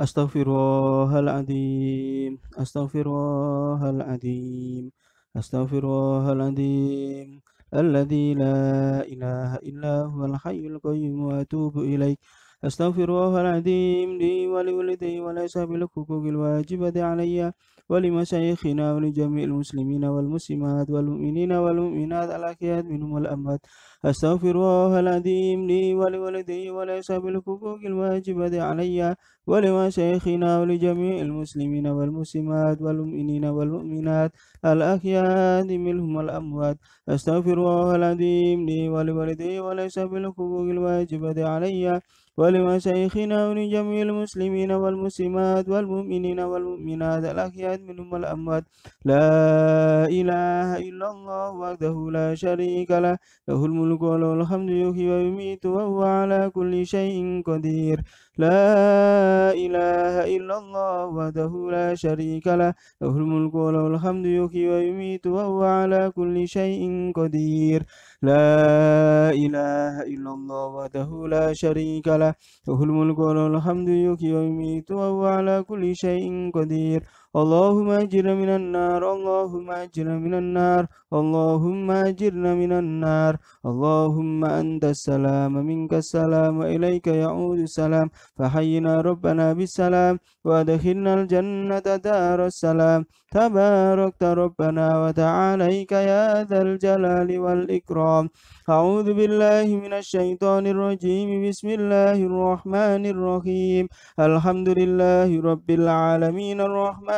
أستغفر الله العظيم أستغفر الله العظيم أستغفر الله العظيم الذي لا إله إلا هو الحي القيوم وأتوب إليك أستغفر الله العظيم لي ولوالدي وليس الحقوق الواجبة علي ولمشايخنا ولجميع المسلمين والمسلمات والمؤمنين والمؤمنات الأكياد منهم والأموات أستغفر الله العظيم لي ولوالدي وليس الحقوق الواجبة علي ولمشايخنا ولجميع المسلمين والمسلمات والمؤمنين والمؤمنات الأحياء منهم والأموات أستغفر الله العظيم لي ولوالدي وليس الحقوق الواجبة علي ولمشايخنا ولجميع المسلمين والمسلمات والمؤمنين والمؤمنات الأحياء منهم والأموات لا إله إلا الله وحده لا شريك له له الملك وله الحمد يحيي ويميت وهو على كل شيء قدير لا إله إلا الله وحده لا شريك له له الملك وله الحمد يحيي ويميت وهو على كل شيء قدير لا إله إلا الله وحده لا شريك له له الملك وله الحمد يحيي ويميت وهو على كل شيء قدير اللهم اجرنا من النار اللهم اجرنا من النار اللهم اجرنا من النار اللهم انت السلام منك السلام اليك يعود السلام فحينا ربنا بالسلام وادخلنا الجنه دار السلام تباركت ربنا وتعاليك يا ذا الجلال والاكرام اعوذ بالله من الشيطان الرجيم بسم الله الرحمن الرحيم الحمد لله رب العالمين الرحمن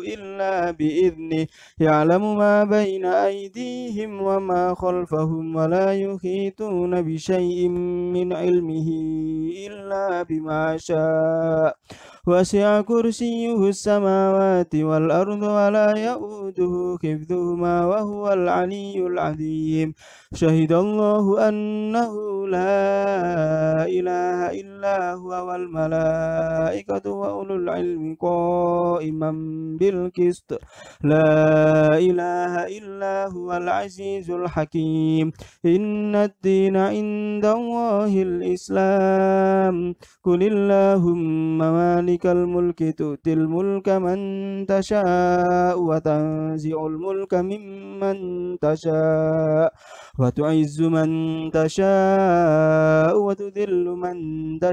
إلا بإذنه يعلم ما بين أيديهم وما خلفهم ولا يحيطون بشيء من علمه إلا بما شاء وسع كرسيه السماوات والأرض ولا يؤوده حفظهما وهو العلي العظيم شهد الله أنه لا إله إلا الله والملائكة وأولو العلم قائما بالقسط لا إله إلا هو العزيز الحكيم إن الدين عند الله الإسلام قل اللهم مالك الملك تؤتي الملك من تشاء وتنزع الملك ممن تشاء وتعز من تشاء وتذل من تشاء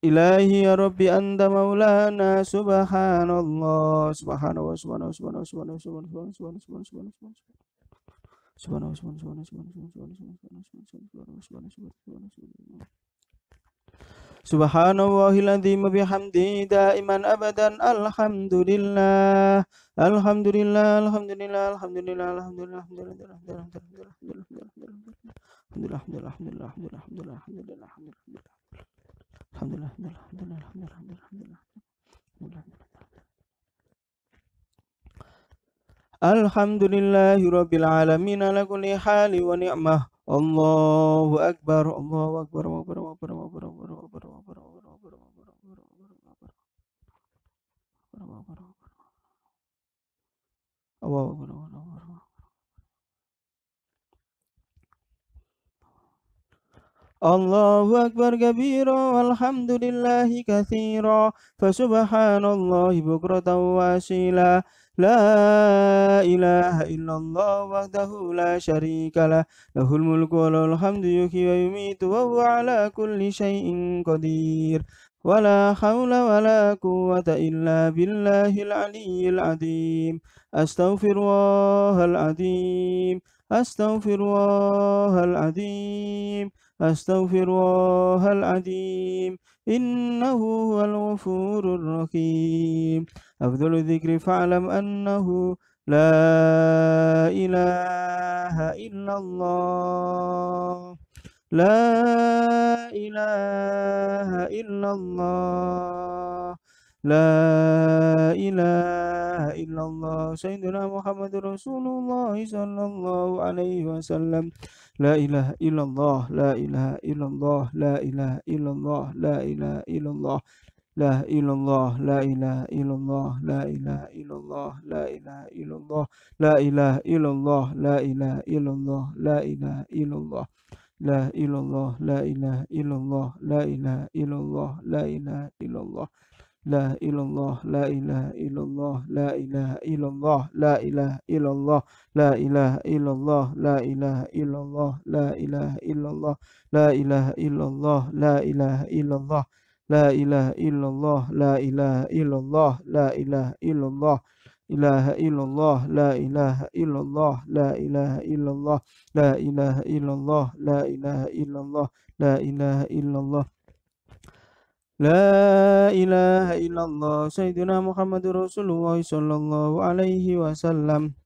Ilahi ya Rabbi anta maulana subhanallah subhanallah subhanallah subhanallah subhanallah subhanallah subhanallah subhanallah subhanallah subhanallah subhanallah subhanallah subhanallah subhanallah subhanallah Subhanallah, Subhanallah, Subhanallah, abadan alhamdulillah alhamdulillah alhamdulillah alhamdulillah alhamdulillah alhamdulillah alhamdulillah alhamdulillah alhamdulillah alhamdulillah alhamdulillah alhamdulillah alhamdulillah Sub Alhamdulillah, alhamdulillah, alhamdulillah, alhamdulillah, alhamdulillah, alhamdulillah, alhamdulillah, alhamdulillah, rabbil alamin ala kulli hali wa ni'mah. Allahu akbar, Allahu akbar, Allahu akbar, Allahu akbar, Allahu akbar, Allahu akbar, Allahu akbar, Allahu akbar, Allahu akbar, Allahu akbar, Allahu akbar, Allahu akbar, الله أكبر كبيرا والحمد لله كثيرا فسبحان الله بكرة وأصيلا لا إله إلا الله وحده لا شريك له له الملك وله الحمد يحيي ويميت وهو على كل شيء قدير ولا حول ولا قوة إلا بالله العلي العظيم أستغفر الله العظيم أستغفر الله العظيم أستغفر الله العظيم إنه هو الغفور الرحيم أفضل الذكر فاعلم أنه لا إله إلا الله لا إله إلا الله لا إله إلا الله سيدنا محمد رسول الله صلى الله عليه وسلم لا إله إلا الله لا إله إلا الله لا إله إلا الله لا إله إلا الله لا إله إلا الله لا إله إلا الله لا إله إلا الله لا إله إلا الله لا إله إلا الله لا إله إلا الله لا إله إلا الله لا إله إلا الله لا إله إلا الله لا إله إلا الله لا إله إلا الله لا إلى الله لا إله إلى الله لا إله إلى الله لا إله إلى الله لا إله إلى الله لا إله إلى الله لا إله إلى الله لا إله إلى الله لا إله إلى الله لا إله إلى الله لا إله إلى الله لا إله إلى الله إله إلا الله لا إله إلا الله لا إله إلا الله لا إله إلا الله لا إله إلا الله لا إله إلا الله لا إله إلا الله سيدنا محمد رسول الله صلى الله عليه وسلم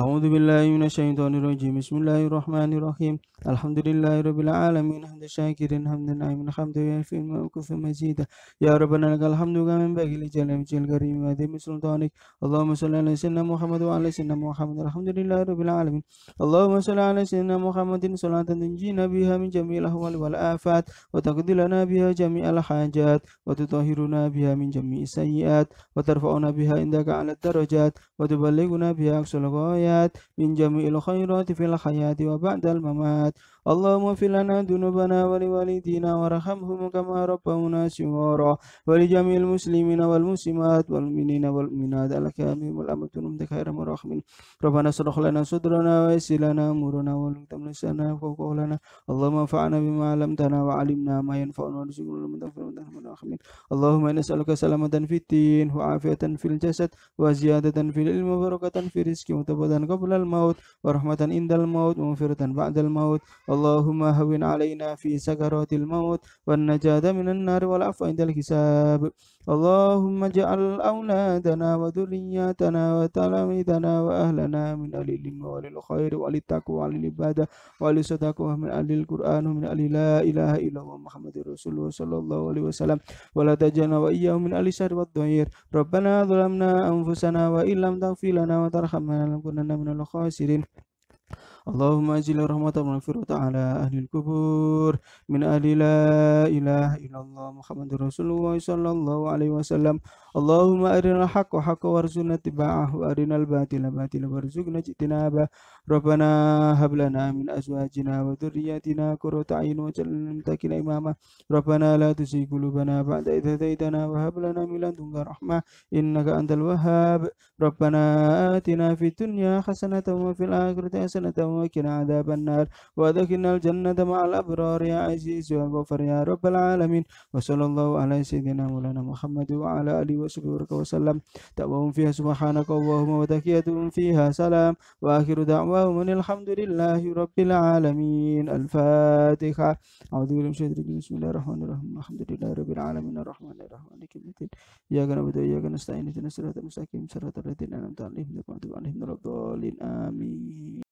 أعوذ بالله من الشيطان الرجيم بسم الله الرحمن الرحيم الحمد لله رب العالمين حمد الشاكر حمد النعيم الحمد لله في الموقف مزيدا يا ربنا لك الحمد كما ينبغي لجلال وجهك الكريم وعظيم سلطانك اللهم صل على سيدنا محمد وعلى سيدنا محمد الحمد لله رب العالمين اللهم صل على سيدنا محمد صلاة تنجينا بها من جميع الأهوال والآفات وتقضي لنا بها جميع الحاجات وتطهرنا بها من جميع السيئات وترفعنا بها عندك على الدرجات وتبلغنا بها أقصى الغاية hayat min jami'il khairati fil hayati wa ba'dal mamat Allahumma fil lana dunubana wa liwalidina warhamhum kama rabbawna shighara wa muslimat wal mu'minina wal mu'minat al kamim wal amatun bi khairin marhamin Rabbana lana sudrana wa yassir lana amrana wa la tamlisana fawqa lana Allahumma fa'ana bima 'allamtana wa 'allimna ma yanfa'una wa rzuqna min tafawwutin ya Allahumma nas'aluka salamatan fid din wa 'afiyatan fil jasad wa fil ilmi wa barakatan rahmatan qablal maut wa rahmatan indal maut wa mufiratan ba'dal maut Allahumma hawin alaina fi sakaratil maut wa najada minan nar wal afwa indal hisab Allahumma ja'al awladana wa dhurriyyatana wa talamidana wa ahlana min alil wa lil khair wa taqwa wa lil ibadah wa lis sadaqah min alil qur'an min alil la ilaha illallah muhammadur rasulullah sallallahu alaihi wasallam wa la tajana wa iyyahu min alil syarri wad dhair Rabbana dhalamna anfusana wa illam taghfir lana wa tarhamna lanakunanna ونكونن من الخاسرين اللهم اجل رحمتك المغفرة على أهل الكبور من أهل لا إله إلا الله محمد رسول الله صلى الله عليه وسلم اللهم أرنا الحق حقا وارزقنا اتباعه وأرنا الباطل باطل وارزقنا اجتنابه ربنا هب لنا من أزواجنا وذرياتنا قرة عين واجعلنا متكئين إماما ربنا لا تزغ قلوبنا بعد إذ هديتنا وهب لنا من لدنك رحمة إنك أنت الوهاب ربنا آتنا في الدنيا حسنة وفي الآخرة حسنة وقنا عذاب النار وادخلنا الجنة مع الأبرار يا عزيز يا غفر يا رب العالمين وصلى الله على سيدنا مولانا محمد وعلى آله وصحبه وسلم تأوهم فيها سبحانك اللهم وتكيتهم فيها سلام وآخر دعواهم أن الحمد لله رب العالمين الفاتحة أعوذ بالله من الشيطان الرجيم بسم الله الرحمن الرحيم الحمد لله رب العالمين الرحمن الرحيم مالك يوم الدين إياك نعبد وإياك نستعين اهدنا الصراط المستقيم صراط الذين أنعمت عليهم غير المغضوب عليهم ولا الضالين آمين